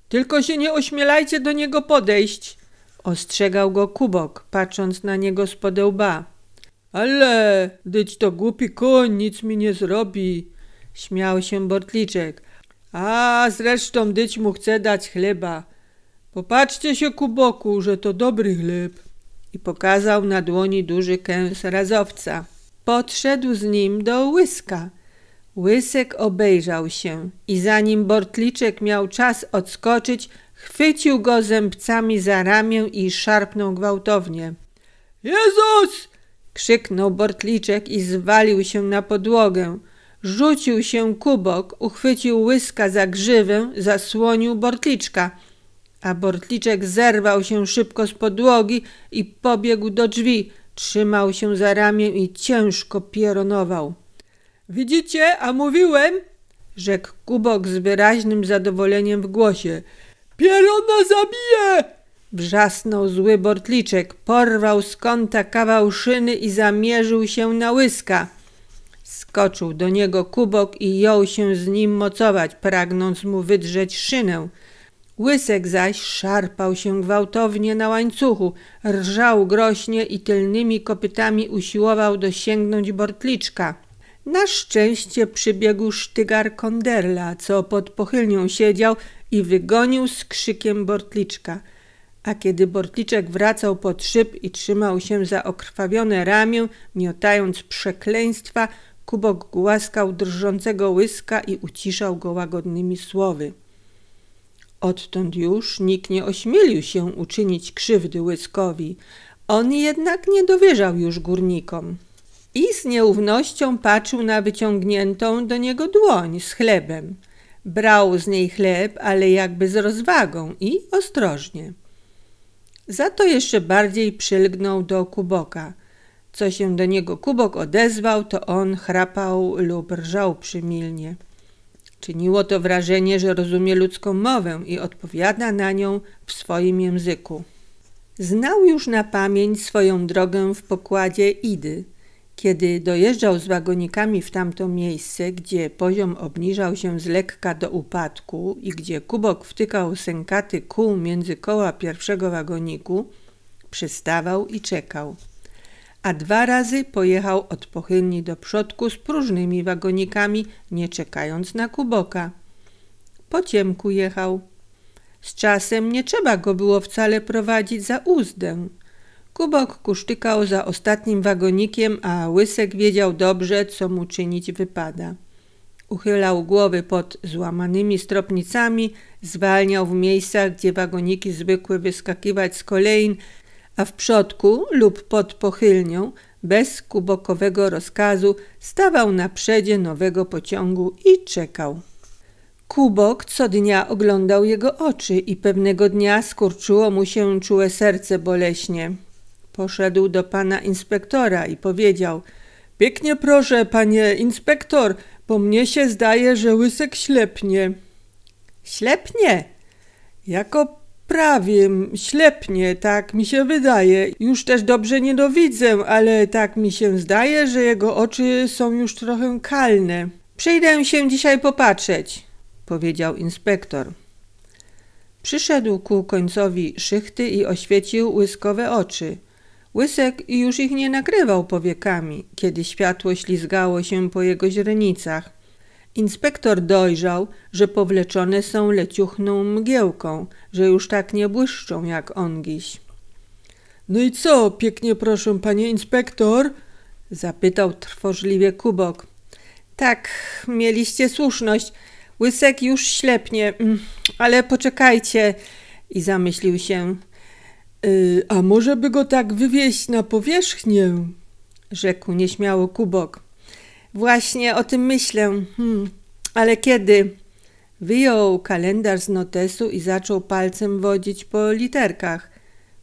A: Tylko się nie ośmielajcie do niego podejść, ostrzegał go Kubok, patrząc na niego z podełba. Ale, dyć to głupi koń, nic mi nie zrobi, śmiał się Bortliczek. A zresztą dyć mu chce dać chleba. Popatrzcie się ku boku, że to dobry chleb. I pokazał na dłoni duży kęs razowca. Podszedł z nim do łyska. Łysek obejrzał się i zanim Bortliczek miał czas odskoczyć, chwycił go zębcami za ramię i szarpnął gwałtownie. Jezus! krzyknął Bortliczek i zwalił się na podłogę. Rzucił się kubok, uchwycił łyska za grzywę, zasłonił Bortliczka, a Bortliczek zerwał się szybko z podłogi i pobiegł do drzwi. Trzymał się za ramię i ciężko pieronował. Widzicie, a mówiłem, rzekł kubok z wyraźnym zadowoleniem w głosie. Pierona zabije! Wrzasnął zły Bortliczek, porwał z kąta kawał szyny i zamierzył się na łyska. Skoczył do niego kubok i jął się z nim mocować, pragnąc mu wydrzeć szynę. Łysek zaś szarpał się gwałtownie na łańcuchu, rżał groźnie i tylnymi kopytami usiłował dosięgnąć Bortliczka. Na szczęście przybiegł sztygar Konderla, co pod pochylnią siedział i wygonił z krzykiem Bortliczka. A kiedy Bortliczek wracał pod szyb i trzymał się za okrwawione ramię, miotając przekleństwa, Kubok głaskał drżącego łyska i uciszał go łagodnymi słowy. Odtąd już nikt nie ośmielił się uczynić krzywdy łyskowi. On jednak nie dowierzał już górnikom. I z nieufnością patrzył na wyciągniętą do niego dłoń z chlebem. Brał z niej chleb, ale jakby z rozwagą i ostrożnie. Za to jeszcze bardziej przylgnął do Kuboka – co się do niego Kubok odezwał, to on chrapał lub rżał przymilnie. Czyniło to wrażenie, że rozumie ludzką mowę i odpowiada na nią w swoim języku. Znał już na pamięć swoją drogę w pokładzie Idy. Kiedy dojeżdżał z wagonikami w tamto miejsce, gdzie poziom obniżał się z lekka do upadku i gdzie kubok wtykał sękaty kół między koła pierwszego wagoniku, przystawał i czekał a dwa razy pojechał od pochylni do przodku z próżnymi wagonikami, nie czekając na kuboka. Po ciemku jechał. Z czasem nie trzeba go było wcale prowadzić za uzdę. Kubok kusztykał za ostatnim wagonikiem, a Łysek wiedział dobrze, co mu czynić wypada. Uchylał głowy pod złamanymi stropnicami, zwalniał w miejscach, gdzie wagoniki zwykły wyskakiwać z kolein a w przodku lub pod pochylnią bez kubokowego rozkazu stawał na przedzie nowego pociągu i czekał. Kubok co dnia oglądał jego oczy i pewnego dnia skurczyło mu się czułe serce boleśnie. Poszedł do pana inspektora i powiedział – Pięknie proszę, panie inspektor, po mnie się zdaje, że łysek ślepnie. – Ślepnie? – Jako prawie ślepnie, tak mi się wydaje. Już też dobrze nie ale tak mi się zdaje, że jego oczy są już trochę kalne. Przyjdę się dzisiaj popatrzeć, powiedział inspektor. Przyszedł ku końcowi szychty i oświecił łyskowe oczy. Łysek już ich nie nakrywał powiekami, kiedy światło ślizgało się po jego źrenicach. Inspektor dojrzał, że powleczone są leciuchną mgiełką, że już tak nie błyszczą jak ongiś. No i co, pięknie proszę, panie inspektor? zapytał trwożliwie Kubok. Tak, mieliście słuszność. Łysek już ślepnie, mm, ale poczekajcie. I zamyślił się. Y, a może by go tak wywieźć na powierzchnię? rzekł nieśmiało Kubok. Właśnie o tym myślę. Hmm. Ale kiedy? Wyjął kalendarz z notesu i zaczął palcem wodzić po literkach.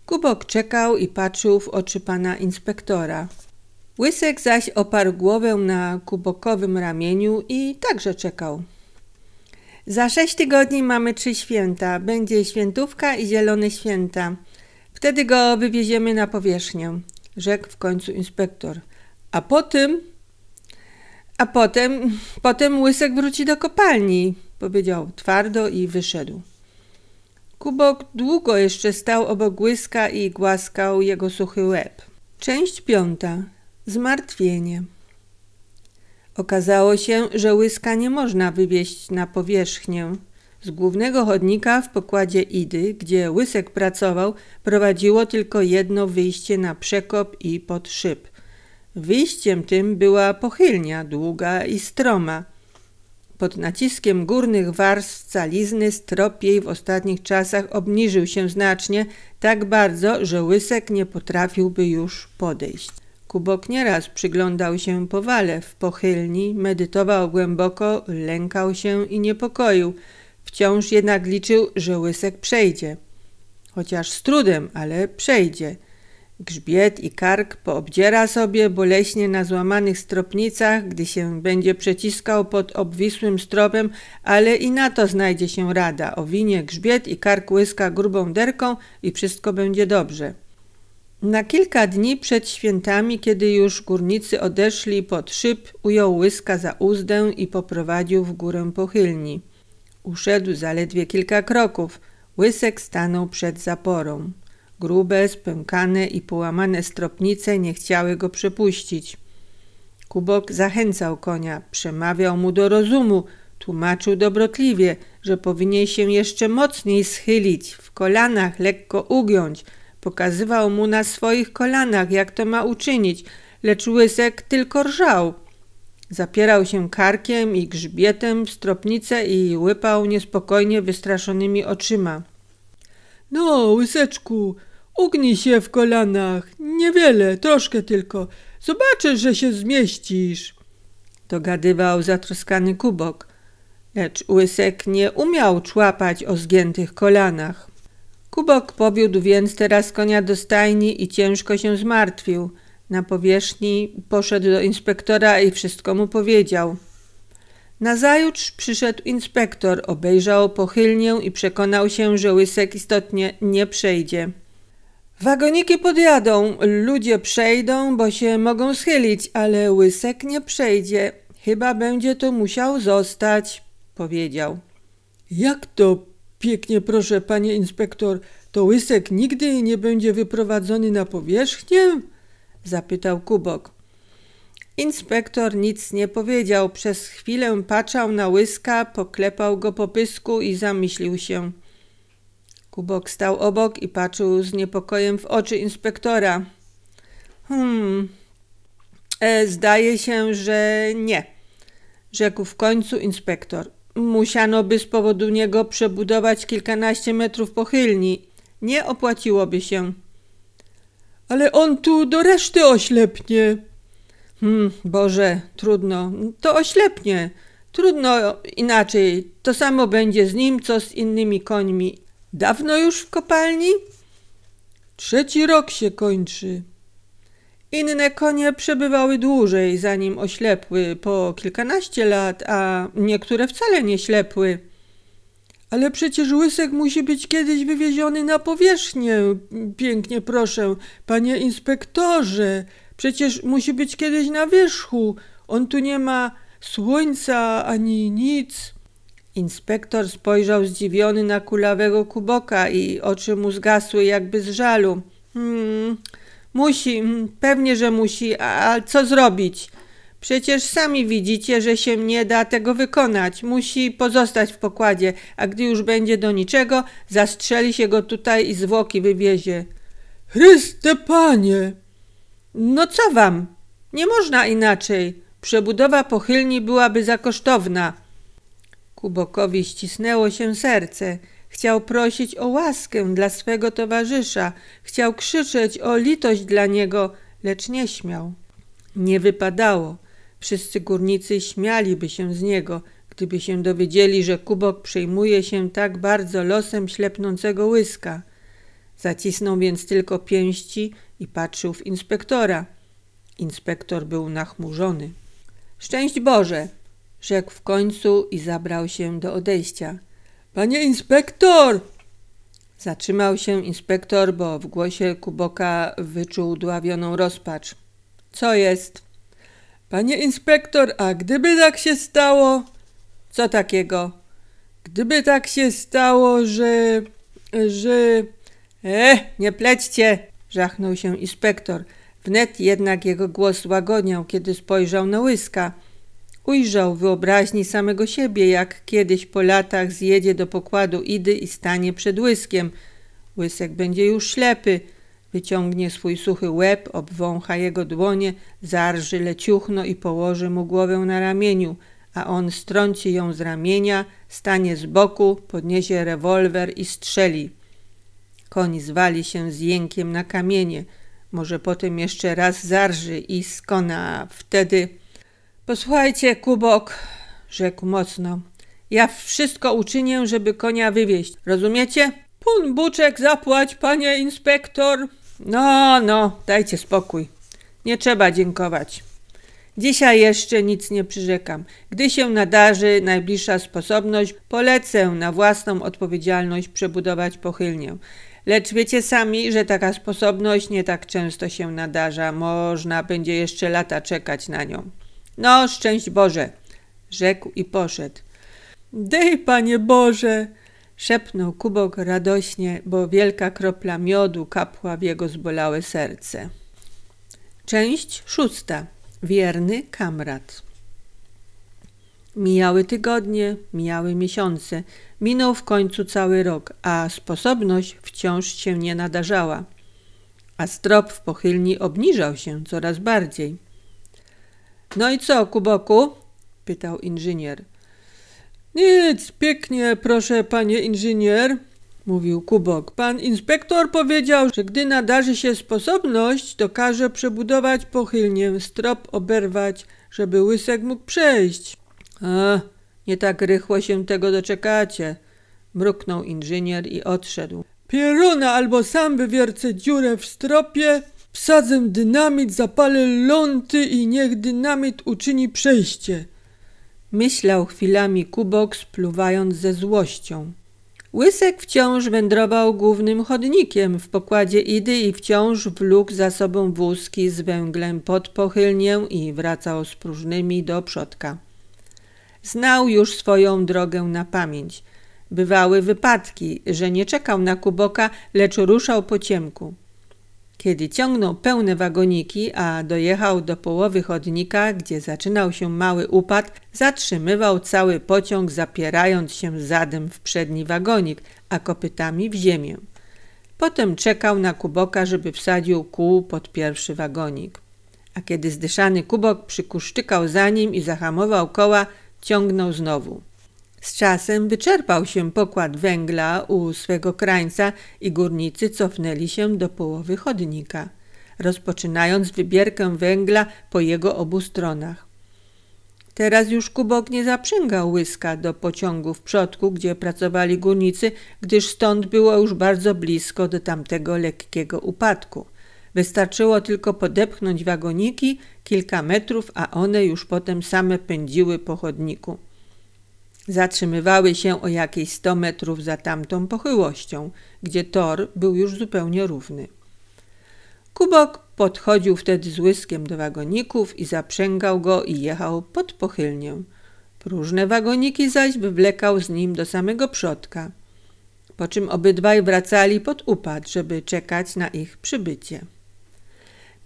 A: Kubok czekał i patrzył w oczy pana inspektora. Łysek zaś oparł głowę na kubokowym ramieniu i także czekał. Za sześć tygodni mamy trzy święta. Będzie świętówka i zielone święta. Wtedy go wywieziemy na powierzchnię, rzekł w końcu inspektor. A po tym a potem, potem Łysek wróci do kopalni, powiedział twardo i wyszedł. Kubok długo jeszcze stał obok Łyska i głaskał jego suchy łeb. Część piąta. Zmartwienie. Okazało się, że Łyska nie można wywieźć na powierzchnię. Z głównego chodnika w pokładzie Idy, gdzie Łysek pracował, prowadziło tylko jedno wyjście na przekop i pod szyb. Wyjściem tym była pochylnia, długa i stroma. Pod naciskiem górnych warstw calizny strop jej w ostatnich czasach obniżył się znacznie, tak bardzo, że łysek nie potrafiłby już podejść. Kubok nieraz przyglądał się powale w pochylni, medytował głęboko, lękał się i niepokoił. Wciąż jednak liczył, że łysek przejdzie. Chociaż z trudem, ale przejdzie – Grzbiet i kark poobdziera sobie boleśnie na złamanych stropnicach, gdy się będzie przeciskał pod obwisłym stropem, ale i na to znajdzie się rada. Owinie grzbiet i kark łyska grubą derką i wszystko będzie dobrze. Na kilka dni przed świętami, kiedy już górnicy odeszli pod szyb, ujął łyska za uzdę i poprowadził w górę pochylni. Uszedł zaledwie kilka kroków. Łysek stanął przed zaporą. Grube, spękane i połamane stropnice nie chciały go przepuścić. Kubok zachęcał konia, przemawiał mu do rozumu, tłumaczył dobrotliwie, że powinien się jeszcze mocniej schylić, w kolanach lekko ugiąć. Pokazywał mu na swoich kolanach, jak to ma uczynić, lecz łysek tylko rżał. Zapierał się karkiem i grzbietem w stropnicę i łypał niespokojnie wystraszonymi oczyma. No, łyseczku, Ugnij się w kolanach. Niewiele, troszkę tylko. Zobaczysz, że się zmieścisz. Dogadywał zatroskany kubok, lecz łysek nie umiał człapać o zgiętych kolanach. Kubok powiódł więc teraz konia do stajni i ciężko się zmartwił. Na powierzchni poszedł do inspektora i wszystko mu powiedział. Nazajutrz przyszedł inspektor, obejrzał pochylnię i przekonał się, że łysek istotnie nie przejdzie. Wagoniki podjadą, ludzie przejdą, bo się mogą schylić, ale łysek nie przejdzie. Chyba będzie to musiał zostać, powiedział. Jak to pięknie proszę, panie inspektor, to łysek nigdy nie będzie wyprowadzony na powierzchnię? zapytał Kubok. Inspektor nic nie powiedział. Przez chwilę patrzał na łyska, poklepał go po pysku i zamyślił się. Kubok stał obok i patrzył z niepokojem w oczy inspektora. Hmm, e, zdaje się, że nie, rzekł w końcu inspektor. Musiano by z powodu niego przebudować kilkanaście metrów pochylni. Nie opłaciłoby się. Ale on tu do reszty oślepnie. Hmm, Boże, trudno. To oślepnie. Trudno inaczej. To samo będzie z nim, co z innymi końmi. Dawno już w kopalni? Trzeci rok się kończy. Inne konie przebywały dłużej, zanim oślepły, po kilkanaście lat, a niektóre wcale nie ślepły. Ale przecież łysek musi być kiedyś wywieziony na powierzchnię. Pięknie proszę, panie inspektorze, przecież musi być kiedyś na wierzchu. On tu nie ma słońca ani nic. Inspektor spojrzał zdziwiony na kulawego kuboka i oczy mu zgasły jakby z żalu. Hmm, musi, hmm, pewnie, że musi, ale co zrobić? Przecież sami widzicie, że się nie da tego wykonać. Musi pozostać w pokładzie, a gdy już będzie do niczego, zastrzeli się go tutaj i zwłoki wywiezie. Chryste panie! No co wam? Nie można inaczej. Przebudowa pochylni byłaby za kosztowna. Kubokowi ścisnęło się serce. Chciał prosić o łaskę dla swego towarzysza, chciał krzyczeć o litość dla niego, lecz nie śmiał. Nie wypadało. Wszyscy górnicy śmialiby się z niego, gdyby się dowiedzieli, że Kubok przejmuje się tak bardzo losem ślepnącego łyska. Zacisnął więc tylko pięści i patrzył w inspektora. Inspektor był nachmurzony. Szczęść Boże! rzekł w końcu i zabrał się do odejścia. Panie inspektor! Zatrzymał się inspektor, bo w głosie Kuboka wyczuł dławioną rozpacz. Co jest? Panie inspektor, a gdyby tak się stało? Co takiego? Gdyby tak się stało, że. że. E, nie plećcie! żachnął się inspektor. Wnet jednak jego głos łagodniał, kiedy spojrzał na łyska. Ujrzał wyobraźni samego siebie, jak kiedyś po latach zjedzie do pokładu Idy i stanie przed łyskiem. Łysek będzie już ślepy. Wyciągnie swój suchy łeb, obwącha jego dłonie, zarży leciuchno i położy mu głowę na ramieniu, a on strąci ją z ramienia, stanie z boku, podniesie rewolwer i strzeli. Koń zwali się z jękiem na kamienie. Może potem jeszcze raz zarży i skona, a wtedy... Posłuchajcie, Kubok, rzekł mocno. Ja wszystko uczynię, żeby konia wywieźć. Rozumiecie? Pun buczek zapłać, panie inspektor. No, no, dajcie spokój. Nie trzeba dziękować. Dzisiaj jeszcze nic nie przyrzekam. Gdy się nadarzy najbliższa sposobność, polecę na własną odpowiedzialność przebudować pochylnię. Lecz wiecie sami, że taka sposobność nie tak często się nadarza. Można będzie jeszcze lata czekać na nią. No, szczęść Boże, rzekł i poszedł. Dej, panie Boże, szepnął Kubok radośnie, bo wielka kropla miodu kapła w jego zbolałe serce. Część szósta. Wierny kamrat. Mijały tygodnie, mijały miesiące, minął w końcu cały rok, a sposobność wciąż się nie nadarzała. A strop w pochylni obniżał się coraz bardziej. No i co, Kuboku? pytał inżynier. Nic, pięknie, proszę panie inżynier, mówił Kubok. Pan inspektor powiedział, że gdy nadarzy się sposobność, to każe przebudować pochylnie, strop oberwać, żeby łysek mógł przejść. A, nie tak rychło się tego doczekacie, mruknął inżynier i odszedł. Pieruna albo sam wywiercę dziurę w stropie, Wsadzę dynamit, zapalę ląty i niech dynamit uczyni przejście. Myślał chwilami Kubok, spluwając ze złością. Łysek wciąż wędrował głównym chodnikiem w pokładzie Idy i wciąż wlókł za sobą wózki z węglem pod pochylnię i wracał z próżnymi do przodka. Znał już swoją drogę na pamięć. Bywały wypadki, że nie czekał na Kuboka, lecz ruszał po ciemku. Kiedy ciągnął pełne wagoniki, a dojechał do połowy chodnika, gdzie zaczynał się mały upad, zatrzymywał cały pociąg, zapierając się zadem w przedni wagonik, a kopytami w ziemię. Potem czekał na Kuboka, żeby wsadził kół pod pierwszy wagonik. A kiedy zdyszany Kubok przykuszczykał za nim i zahamował koła, ciągnął znowu. Z czasem wyczerpał się pokład węgla u swego krańca i górnicy cofnęli się do połowy chodnika, rozpoczynając wybierkę węgla po jego obu stronach. Teraz już kubok nie zaprzęgał łyska do pociągu w przodku, gdzie pracowali górnicy, gdyż stąd było już bardzo blisko do tamtego lekkiego upadku. Wystarczyło tylko podepchnąć wagoniki kilka metrów, a one już potem same pędziły po chodniku. Zatrzymywały się o jakieś 100 metrów za tamtą pochyłością, gdzie tor był już zupełnie równy. Kubok podchodził wtedy z łyskiem do wagoników i zaprzęgał go i jechał pod pochylnię. Próżne wagoniki zaś wywlekał z nim do samego przodka, po czym obydwaj wracali pod upad, żeby czekać na ich przybycie.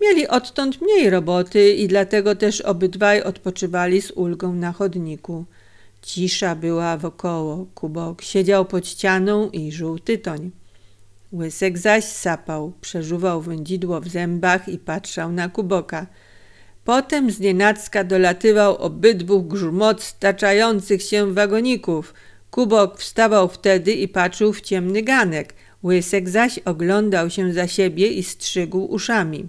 A: Mieli odtąd mniej roboty i dlatego też obydwaj odpoczywali z ulgą na chodniku – Cisza była wokoło. Kubok siedział pod ścianą i żuł tytoń. Łysek zaś sapał, przeżuwał wędzidło w zębach i patrzał na Kuboka. Potem znienacka dolatywał obydwu grzmot staczających się wagoników. Kubok wstawał wtedy i patrzył w ciemny ganek. Łysek zaś oglądał się za siebie i strzygł uszami.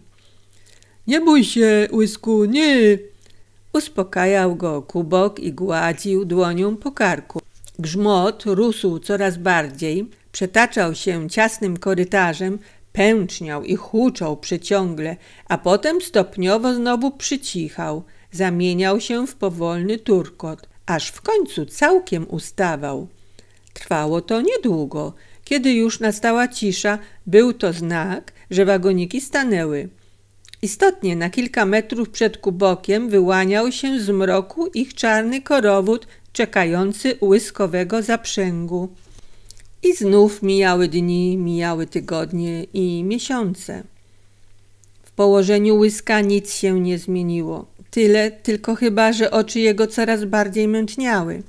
A: – Nie bój się, Łysku, nie! Uspokajał go kubok i gładził dłonią po karku. Grzmot rósł coraz bardziej, przetaczał się ciasnym korytarzem, pęczniał i huczał przeciągle, a potem stopniowo znowu przycichał, zamieniał się w powolny turkot, aż w końcu całkiem ustawał. Trwało to niedługo. Kiedy już nastała cisza, był to znak, że wagoniki stanęły. Istotnie na kilka metrów przed kubokiem wyłaniał się z mroku ich czarny korowód czekający łyskowego zaprzęgu. I znów mijały dni, mijały tygodnie i miesiące. W położeniu łyska nic się nie zmieniło. Tyle tylko chyba, że oczy jego coraz bardziej mętniały.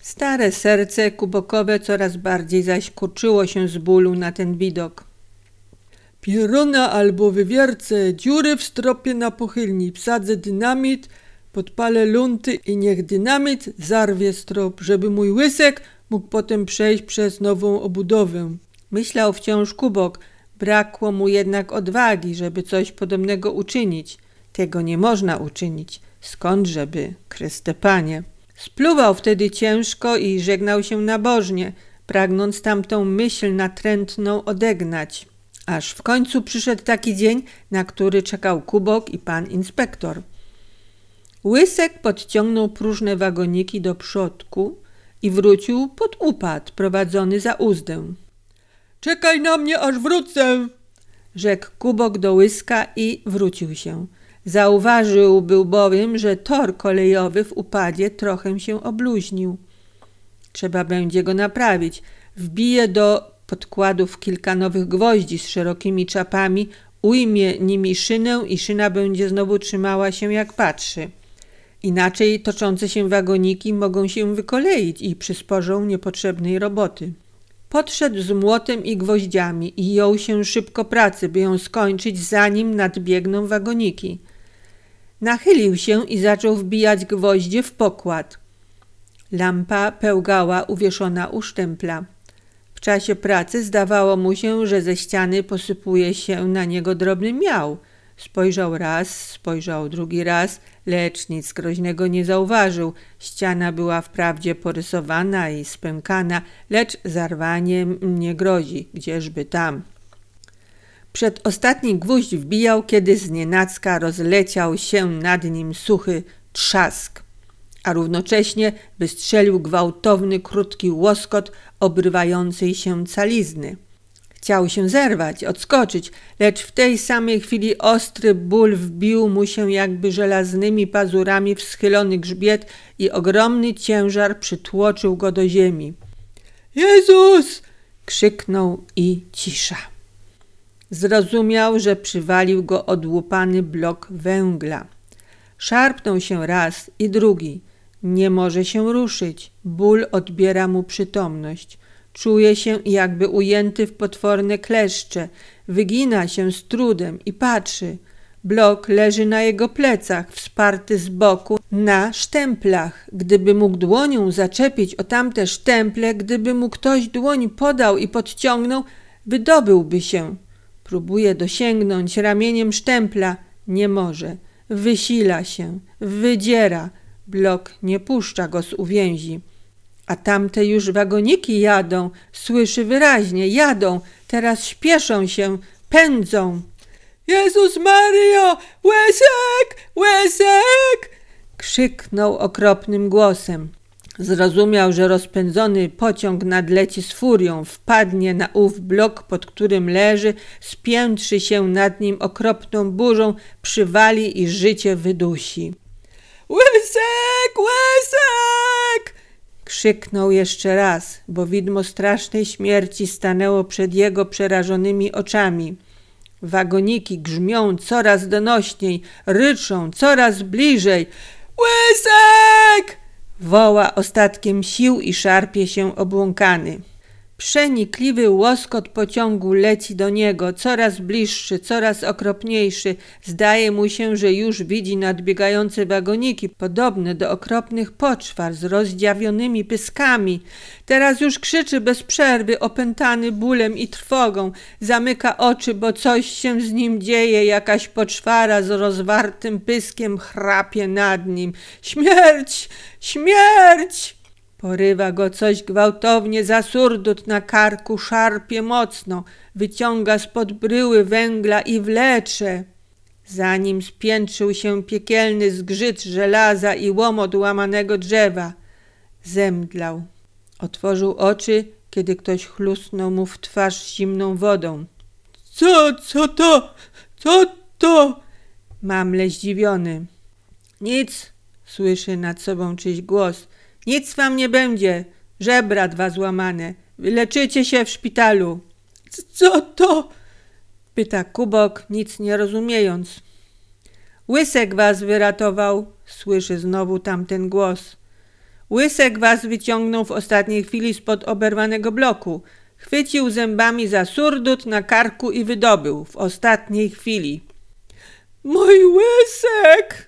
A: Stare serce kubokowe coraz bardziej zaś kurczyło się z bólu na ten widok. Pierona albo wywiercę dziury w stropie na pochylni, wsadzę dynamit, podpalę lunty i niech dynamit zarwie strop, żeby mój łysek mógł potem przejść przez nową obudowę. Myślał wciąż Kubok, brakło mu jednak odwagi, żeby coś podobnego uczynić. Tego nie można uczynić. Skądżeby, kryste Panie. Spluwał wtedy ciężko i żegnał się nabożnie, pragnąc tamtą myśl natrętną odegnać. Aż w końcu przyszedł taki dzień, na który czekał Kubok i pan inspektor. Łysek podciągnął próżne wagoniki do przodku i wrócił pod upad prowadzony za uzdę. Czekaj na mnie, aż wrócę! rzekł Kubok do łyska i wrócił się. Zauważył był bowiem, że tor kolejowy w upadzie trochę się obluźnił. Trzeba będzie go naprawić. Wbije do podkładów kilka nowych gwoździ z szerokimi czapami, ujmie nimi szynę i szyna będzie znowu trzymała się jak patrzy. Inaczej toczące się wagoniki mogą się wykoleić i przysporzą niepotrzebnej roboty. Podszedł z młotem i gwoździami i jął się szybko pracy, by ją skończyć, zanim nadbiegną wagoniki. Nachylił się i zaczął wbijać gwoździe w pokład. Lampa pełgała uwieszona u sztempla. W czasie pracy zdawało mu się, że ze ściany posypuje się na niego drobny miał. Spojrzał raz, spojrzał drugi raz, lecz nic groźnego nie zauważył. Ściana była wprawdzie porysowana i spękana, lecz zarwaniem nie grozi, gdzieżby tam. Przedostatni gwóźdź wbijał, kiedy znienacka rozleciał się nad nim suchy trzask a równocześnie wystrzelił gwałtowny, krótki łoskot obrywającej się calizny. Chciał się zerwać, odskoczyć, lecz w tej samej chwili ostry ból wbił mu się jakby żelaznymi pazurami w schylony grzbiet i ogromny ciężar przytłoczył go do ziemi. Jezus! krzyknął i cisza. Zrozumiał, że przywalił go odłupany blok węgla. Szarpnął się raz i drugi. Nie może się ruszyć. Ból odbiera mu przytomność. Czuje się jakby ujęty w potworne kleszcze. Wygina się z trudem i patrzy. Blok leży na jego plecach, wsparty z boku na sztemplach. Gdyby mógł dłonią zaczepić o tamte sztemple, gdyby mu ktoś dłoń podał i podciągnął, wydobyłby się. Próbuje dosięgnąć ramieniem sztempla, nie może. Wysila się, wydziera, Blok nie puszcza go z uwięzi. A tamte już wagoniki jadą, słyszy wyraźnie, jadą, teraz śpieszą się, pędzą. Jezus Mario, łesek, łesek! Krzyknął okropnym głosem. Zrozumiał, że rozpędzony pociąg nadleci z furią, wpadnie na ów blok, pod którym leży, spiętrzy się nad nim okropną burzą, przywali i życie wydusi. Łysek, łysek! Krzyknął jeszcze raz, bo widmo strasznej śmierci stanęło przed jego przerażonymi oczami. Wagoniki grzmią coraz donośniej, ryczą coraz bliżej. Łysek! Woła ostatkiem sił i szarpie się obłąkany. Przenikliwy łoskot pociągu leci do niego, coraz bliższy, coraz okropniejszy. Zdaje mu się, że już widzi nadbiegające wagoniki, podobne do okropnych poczwar z rozdziawionymi pyskami. Teraz już krzyczy bez przerwy, opętany bólem i trwogą. Zamyka oczy, bo coś się z nim dzieje. Jakaś poczwara z rozwartym pyskiem chrapie nad nim. Śmierć! Śmierć! Porywa go coś gwałtownie za surdut na karku, szarpie mocno, wyciąga spod bryły węgla i wlecze. Zanim spiętrzył się piekielny zgrzyt żelaza i łomot łamanego drzewa, zemdlał. Otworzył oczy, kiedy ktoś chlusnął mu w twarz zimną wodą. Co, co to? Co to? Mamle zdziwiony. Nic, słyszy nad sobą czyś głos – nic wam nie będzie. Żebra dwa złamane. Leczycie się w szpitalu. Co to? Pyta Kubok, nic nie rozumiejąc. Łysek was wyratował, słyszy znowu tamten głos. Łysek was wyciągnął w ostatniej chwili spod oberwanego bloku. Chwycił zębami za surdut na karku i wydobył w ostatniej chwili. Mój łysek!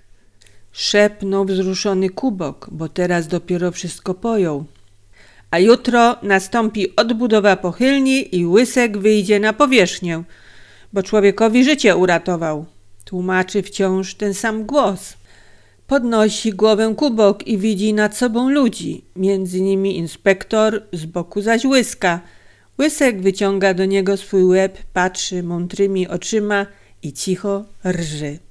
A: szepnął wzruszony Kubok, bo teraz dopiero wszystko pojął. A jutro nastąpi odbudowa pochylni i łysek wyjdzie na powierzchnię, bo człowiekowi życie uratował. Tłumaczy wciąż ten sam głos. Podnosi głowę Kubok i widzi nad sobą ludzi, między nimi inspektor, z boku zaś łyska. Łysek wyciąga do niego swój łeb, patrzy mądrymi oczyma i cicho rży.